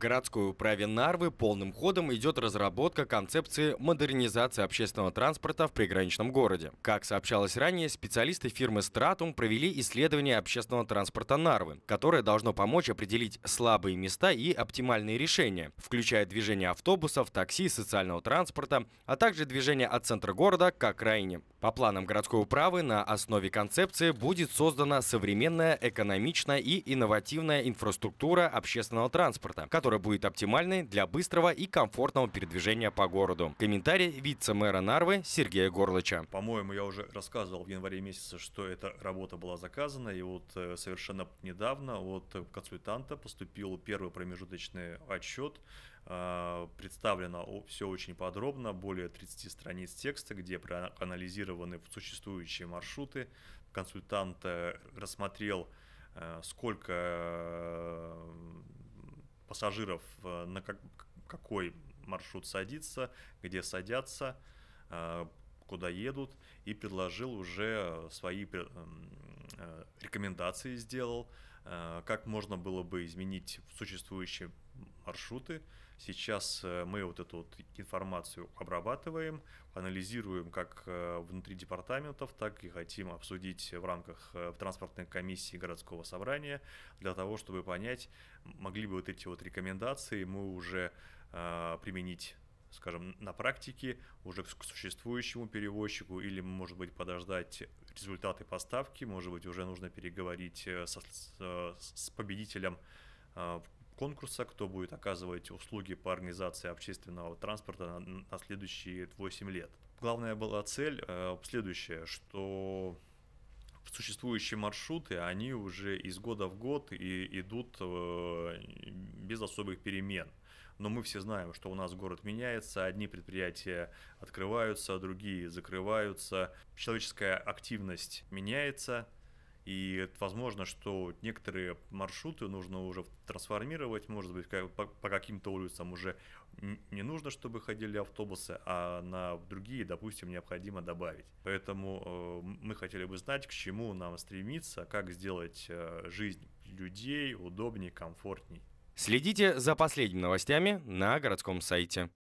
городской управе Нарвы полным ходом идет разработка концепции модернизации общественного транспорта в приграничном городе. Как сообщалось ранее, специалисты фирмы «Стратум» провели исследование общественного транспорта Нарвы, которое должно помочь определить слабые места и оптимальные решения, включая движение автобусов, такси, социального транспорта, а также движение от центра города к окраине. По планам городской управы на основе концепции будет создана современная, экономичная и инновативная инфраструктура общественного транспорта, которая которая будет оптимальной для быстрого и комфортного передвижения по городу. Комментарий вице-мэра Нарвы Сергея Горлыча. По-моему, я уже рассказывал в январе месяце, что эта работа была заказана, и вот э, совершенно недавно от консультанта поступил первый промежуточный отчет, а, представлено все очень подробно, более 30 страниц текста, где проанализированы существующие маршруты. Консультант э, рассмотрел, э, сколько пассажиров, э, на как, какой маршрут садится, где садятся, э, куда едут, и предложил уже свои э, рекомендации сделал, Э, как можно было бы изменить существующие маршруты. Сейчас э, мы вот эту вот информацию обрабатываем, анализируем как э, внутри департаментов, так и хотим обсудить в рамках транспортной комиссии городского собрания для того, чтобы понять, могли бы вот эти вот рекомендации мы уже применить скажем, на практике уже к существующему перевозчику или, может быть, подождать результаты поставки, может быть, уже нужно переговорить э, со, с, э, с победителем э, конкурса, кто будет оказывать услуги по организации общественного транспорта на, на следующие 8 лет. Главная была цель э, следующая, что в существующие маршруты, они уже из года в год и идут э, без особых перемен. Но мы все знаем, что у нас город меняется, одни предприятия открываются, другие закрываются, человеческая активность меняется – и возможно, что некоторые маршруты нужно уже трансформировать, может быть, по, каким-то улицам уже не нужно, чтобы ходили автобусы, а на другие, допустим, необходимо добавить. Поэтому э, мы хотели бы знать, к чему нам стремиться, как сделать э, жизнь людей удобнее, комфортней. Следите за последними новостями на городском сайте.